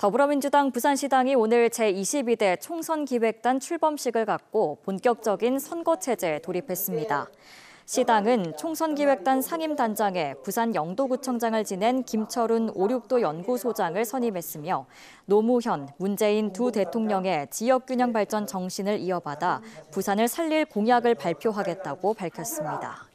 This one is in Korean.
더불어민주당 부산시당이 오늘 제22대 총선기획단 출범식을 갖고 본격적인 선거체제에 돌입했습니다. 시당은 총선기획단 상임단장에 부산 영도구청장을 지낸 김철훈 5,6도 연구소장을 선임했으며 노무현, 문재인 두 대통령의 지역균형 발전 정신을 이어받아 부산을 살릴 공약을 발표하겠다고 밝혔습니다.